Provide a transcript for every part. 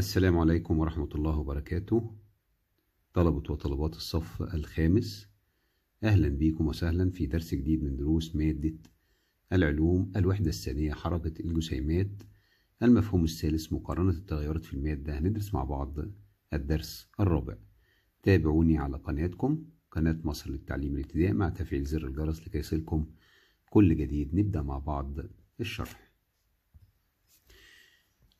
السلام عليكم ورحمة الله وبركاته طلبة وطلبات الصف الخامس أهلا بكم وسهلا في درس جديد من دروس مادة العلوم الوحدة الثانية حركة الجسيمات المفهوم الثالث مقارنة التغيرات في المادة هندرس مع بعض الدرس الرابع تابعوني على قناتكم قناة مصر للتعليم الابتدائي مع تفعيل زر الجرس لكي يصلكم كل جديد نبدأ مع بعض الشرح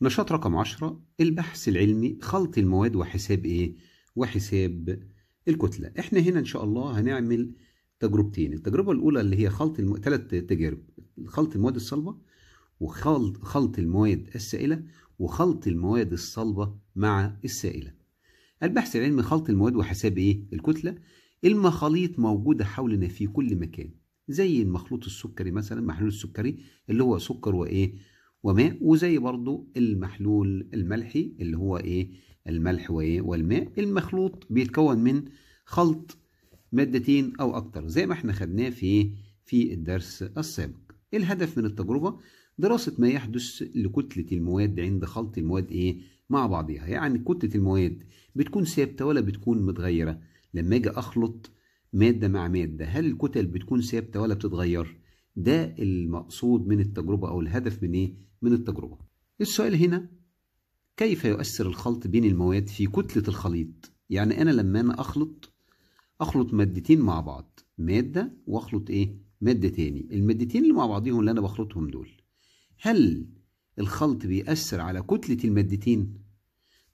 نشاط رقم عشرة البحث العلمي خلط المواد وحساب ايه وحساب الكتلة احنا هنا ان شاء الله هنعمل تجربتين التجربة الاولى اللي هي خلط الم... ثلاث تجارب خلط المواد الصلبة وخلط خلط المواد السائلة وخلط المواد الصلبة مع السائلة البحث العلمي خلط المواد وحساب ايه الكتلة المخاليط موجودة حولنا في كل مكان زي المخلوط السكري مثلا محلول السكري اللي هو سكر وايه وماء وزي برضو المحلول الملحي اللي هو ايه الملح وايه والماء المخلوط بيتكون من خلط مادتين او اكتر زي ما احنا خدناه في في الدرس السابق إيه الهدف من التجربه دراسه ما يحدث لكتله المواد عند خلط المواد ايه مع بعضها يعني كتله المواد بتكون ثابته ولا بتكون متغيره لما اجي اخلط ماده مع ماده هل الكتل بتكون ثابته ولا بتتغير ده المقصود من التجربه او الهدف من ايه من التجربة السؤال هنا كيف يؤثر الخلط بين المواد في كتلة الخليط يعني أنا لما أنا أخلط أخلط مادتين مع بعض مادة وأخلط إيه مادة تاني المادتين اللي مع بعضهم اللي أنا بخلطهم دول هل الخلط بيأثر على كتلة المادتين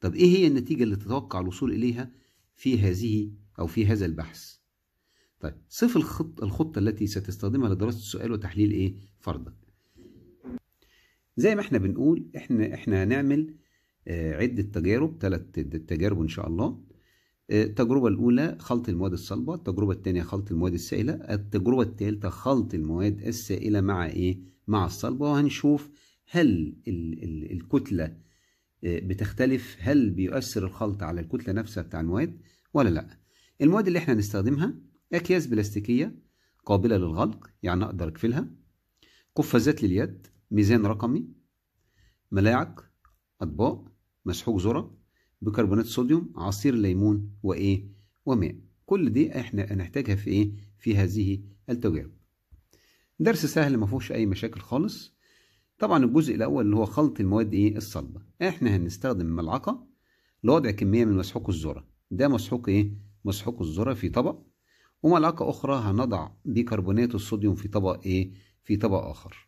طب إيه هي النتيجة اللي تتوقع الوصول إليها في هذه أو في هذا البحث طيب صف الخط الخطة التي ستستخدمها لدراسة السؤال وتحليل إيه فرضك زي ما احنا بنقول احنا احنا هنعمل آه، عدة تجارب ثلاث تجارب ان شاء الله آه، التجربة الأولى خلط المواد الصلبة التجربة الثانية خلط المواد السائلة التجربة الثالثة خلط المواد السائلة مع إيه؟ مع الصلبة وهنشوف هل ال ال الكتلة آه، بتختلف هل بيؤثر الخلط على الكتلة نفسها بتاع المواد ولا لأ المواد اللي احنا هنستخدمها أكياس بلاستيكية قابلة للغلق يعني أقدر أكفلها قفازات لليد ميزان رقمي ملاعق أطباق مسحوق ذرة بيكربونات الصوديوم عصير ليمون وإيه وماء كل دي احنا هنحتاجها في إيه في هذه التجارب درس سهل ما فيهوش أي مشاكل خالص طبعا الجزء الأول اللي هو خلط المواد إيه الصلبة احنا هنستخدم ملعقة لوضع كمية من مسحوق الذرة ده مسحوق إيه مسحوق الذرة في طبق وملعقة أخرى هنضع بيكربونات الصوديوم في طبق إيه في طبق آخر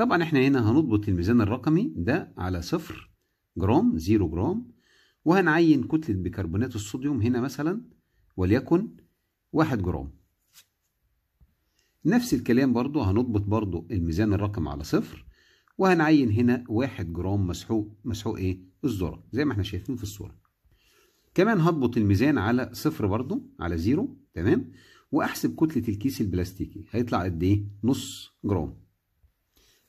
طبعا احنا هنا هنضبط الميزان الرقمي ده على صفر جرام زيرو جرام وهنعين كتلة بيكربونات الصوديوم هنا مثلا وليكن واحد جرام نفس الكلام برضو هنضبط برضو الميزان الرقم على صفر وهنعين هنا واحد جرام مسحوق مسحوق ايه الذرة زي ما احنا شايفين في الصورة كمان هضبط الميزان على صفر برضو على زيرو تمام واحسب كتلة الكيس البلاستيكي هيطلع قد ايه نص جرام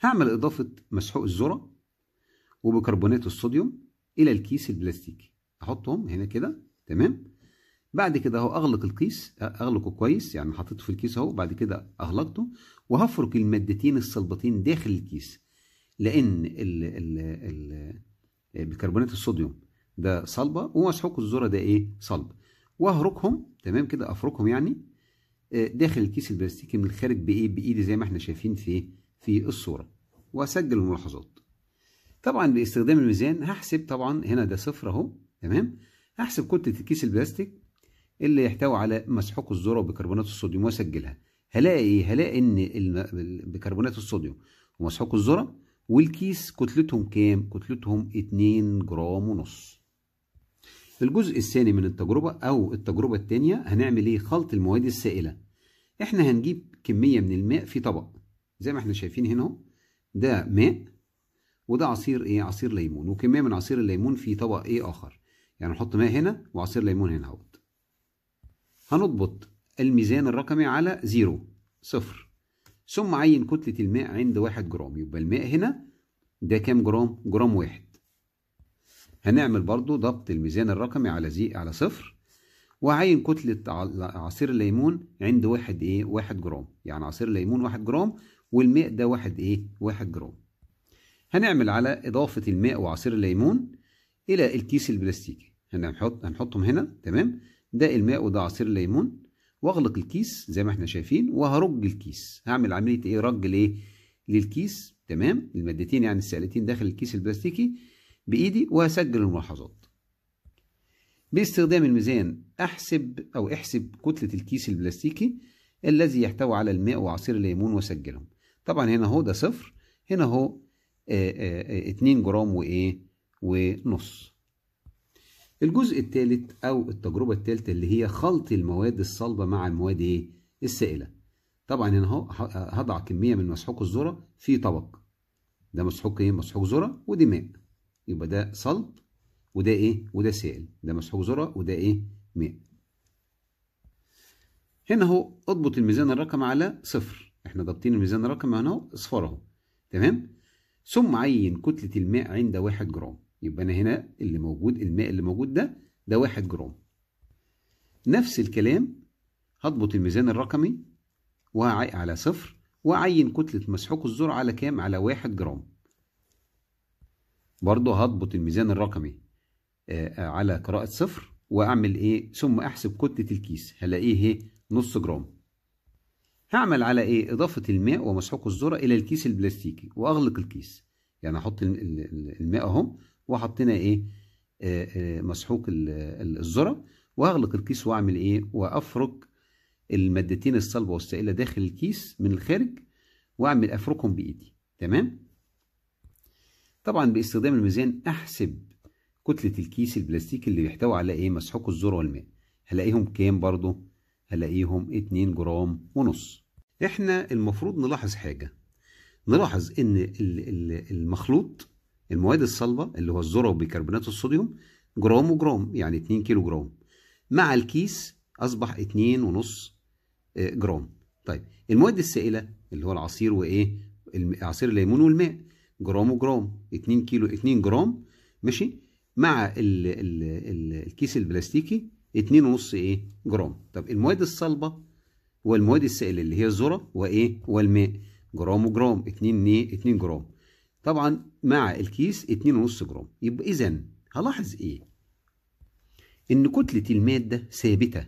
هعمل إضافة مسحوق الذرة وبيكربونات الصوديوم إلى الكيس البلاستيكي أحطهم هنا كده تمام بعد كده اهو اغلق الكيس اغلقه كويس يعني حطيته في الكيس اهو بعد كده اغلقته وهفرك المادتين الصلبتين داخل الكيس لان ال ال ال بيكربونات الصوديوم ده صلبه ومسحوق الذره ده ايه صلب واهركهم تمام كده افركهم يعني آه، داخل الكيس البلاستيكي من الخارج بايه بايدي زي ما احنا شايفين في إيه في الصورة وأسجل الملاحظات طبعا باستخدام الميزان هحسب طبعا هنا ده صفر اهو تمام هحسب كتلة الكيس البلاستيك اللي يحتوي على مسحوق الذرة وبيكربونات الصوديوم وأسجلها هلاقي إيه؟ هلاقي إن بيكربونات الصوديوم ومسحوق الذرة والكيس كتلتهم كام؟ كتلتهم 2 جرام ونص. الجزء الثاني من التجربة أو التجربة الثانية هنعمل إيه؟ خلط المواد السائلة. إحنا هنجيب كمية من الماء في طبق زي ما احنا شايفين هنا اهو ده ماء وده عصير ايه عصير ليمون وكميه من عصير الليمون في طبق ايه اخر يعني نحط ماء هنا وعصير ليمون هنا اهوت هنضبط الميزان الرقمي على زيرو صفر ثم عين كتلة الماء عند واحد جرام يبقى الماء هنا ده كام جرام؟ جرام واحد هنعمل برضو ضبط الميزان الرقمي على زي على صفر وعين كتلة عصير الليمون عند واحد ايه؟ واحد جرام يعني عصير الليمون واحد جرام والماء ده واحد ايه واحد جرام هنعمل على اضافه الماء وعصير الليمون الى الكيس البلاستيكي هنحط هنحطهم هنا تمام ده الماء وده عصير الليمون واغلق الكيس زي ما احنا شايفين وهرج الكيس هعمل عمليه ايه رج لايه للكيس تمام المادتين يعني السائلتين داخل الكيس البلاستيكي بايدي وهسجل الملاحظات باستخدام الميزان احسب او احسب كتله الكيس البلاستيكي الذي يحتوي على الماء وعصير الليمون وسجلهم طبعا هنا هو ده صفر هنا هو آه، آه، آه، اتنين جرام وايه ونص الجزء الثالث او التجربه الثالثه اللي هي خلط المواد الصلبه مع المواد ايه السائله طبعا هنا اهو هضع كميه من مسحوق الذره في طبق ده مسحوق ايه مسحوق ذره ودي ماء يبقى ده صلب وده ايه وده سائل ده مسحوق ذره وده ايه ماء هنا اهو اضبط الميزان الرقم على صفر احنا ضابطين الميزان رقم اهو اصفر اهو تمام ثم عين كتلة الماء عند واحد جرام يبقى انا هنا اللي موجود الماء اللي موجود ده ده واحد جرام نفس الكلام هضبط الميزان الرقمي على صفر واعين كتلة مسحوق الذرة على كام على واحد جرام برضه هضبط الميزان الرقمي آه، على قراءة صفر واعمل ايه ثم احسب كتلة الكيس هلاقيه ايه نص جرام هعمل على ايه اضافه الماء ومسحوق الذره الى الكيس البلاستيكي واغلق الكيس يعني احط الماء اهو وحطينا ايه آآ آه، آآ آه، مسحوق الذره واغلق الكيس واعمل ايه وافرك المادتين الصلبه والسائله داخل الكيس من الخارج واعمل افركهم بايدي تمام طبعا باستخدام الميزان احسب كتله الكيس البلاستيكي اللي بيحتوي على ايه مسحوق الذره والماء هلاقيهم كام برضه هلاقيهم اتنين جرام ونص احنا المفروض نلاحظ حاجه نلاحظ ان المخلوط المواد الصلبه اللي هو الذره وبيكربونات الصوديوم جرام وجرام يعني 2 كيلو جرام مع الكيس اصبح 2.5 آه، جرام طيب المواد السائله اللي هو العصير وايه عصير الليمون والماء جرام وجرام 2 كيلو 2 جرام ماشي مع الـ الـ الكيس البلاستيكي 2.5 ايه جرام طب المواد الصلبه والمواد السائلة اللي هي الذرة وإيه والماء جرام وجرام 2 إيه 2 جرام طبعا مع الكيس 2.5 جرام يبقى إذا هلاحظ إيه؟ إن كتلة المادة ثابتة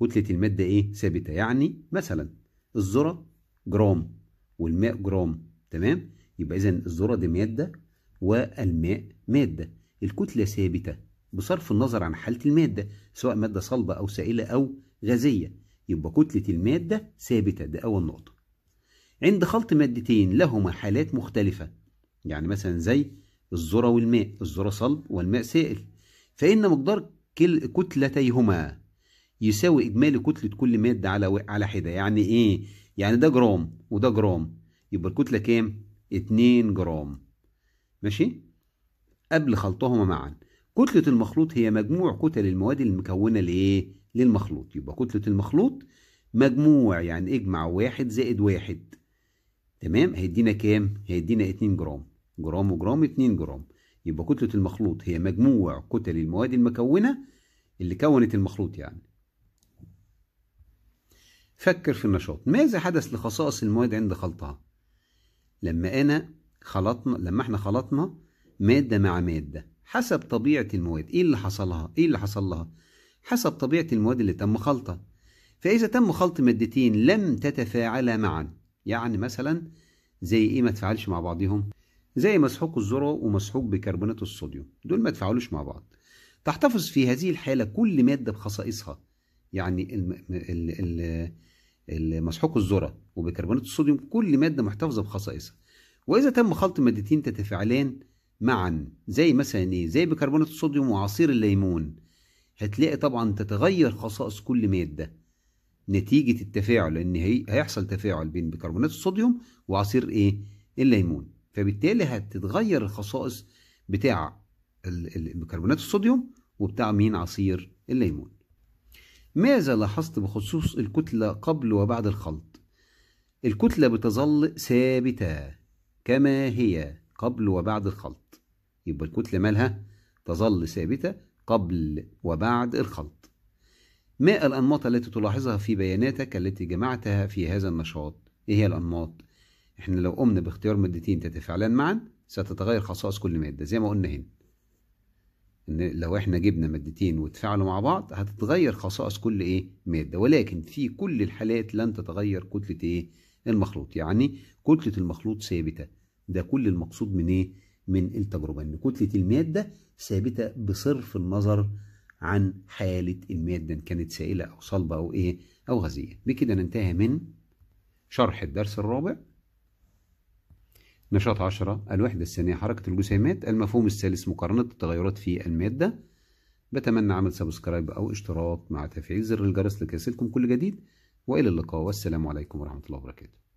كتلة المادة إيه؟ ثابتة يعني مثلا الذرة جرام والماء جرام تمام؟ يبقى إذا الذرة دي مادة والماء مادة الكتلة ثابتة بصرف النظر عن حالة المادة سواء مادة صلبة أو سائلة أو غازية يبقى كتلة المادة ثابتة ده أول نقطة عند خلط مادتين لهما حالات مختلفة يعني مثلا زي الذرة والماء الذرة صلب والماء سائل فإن مقدار كل كتلتيهما يساوي إجمالي كتلة كل مادة على على حدة يعني إيه؟ يعني ده جرام وده جرام يبقى الكتلة كام؟ 2 جرام ماشي؟ قبل خلطهما معا كتلة المخلوط هي مجموع كتل المواد المكونة لإيه؟ للمخلوط يبقى كتلة المخلوط مجموع يعني اجمع واحد زائد واحد تمام هيدينا كام؟ هيدينا 2 جرام جرام وجرام 2 جرام يبقى كتلة المخلوط هي مجموع كتل المواد المكونة اللي كونت المخلوط يعني فكر في النشاط ماذا حدث لخصائص المواد عند خلطها لما انا خلطنا لما احنا خلطنا مادة مع مادة حسب طبيعة المواد إيه اللي حصلها إيه اللي حصل لها حسب طبيعة المواد اللي تم خلطها فإذا تم خلط مادتين لم تتفاعلا معا يعني مثلا زي إيه ما تفعلش مع بعضهم زي مسحوق الذرة ومسحوق بكربونات الصوديوم دول ما تفاعلوش مع بعض تحتفظ في هذه الحالة كل مادة بخصائصها يعني مسحوق الذرة وبكربونات الصوديوم كل مادة محتفظة بخصائصها وإذا تم خلط مادتين تتفاعلان معا زي مثلا ايه زي بيكربونات الصوديوم وعصير الليمون هتلاقي طبعا تتغير خصائص كل ماده نتيجه التفاعل لان هي هيحصل تفاعل بين بيكربونات الصوديوم وعصير ايه الليمون فبالتالي هتتغير الخصائص بتاع بيكربونات الصوديوم وبتاع مين عصير الليمون ماذا لاحظت بخصوص الكتله قبل وبعد الخلط الكتله بتظل ثابته كما هي قبل وبعد الخلط يبقى الكتلة مالها تظل ثابتة قبل وبعد الخلط ما الأنماط التي تلاحظها في بياناتك التي جمعتها في هذا النشاط؟ إيه هي الأنماط؟ إحنا لو قمنا باختيار مادتين تتفاعلان معا ستتغير خصائص كل مادة زي ما قلنا هنا إن لو إحنا جبنا مادتين وتفاعلوا مع بعض هتتغير خصائص كل إيه؟ مادة ولكن في كل الحالات لن تتغير كتلة إيه؟ المخلوط يعني كتلة المخلوط ثابتة ده كل المقصود من ايه من التجربه ان كتله الماده ثابته بصرف النظر عن حاله الماده ان كانت سائله او صلبه او ايه او غازيه بكده ننتهي من شرح الدرس الرابع نشاط عشرة الوحدة الثانية حركة الجسيمات المفهوم الثالث مقارنة التغيرات في المادة بتمنى عمل سبسكرايب أو اشتراك مع تفعيل زر الجرس لكي يصلكم كل جديد وإلى اللقاء والسلام عليكم ورحمة الله وبركاته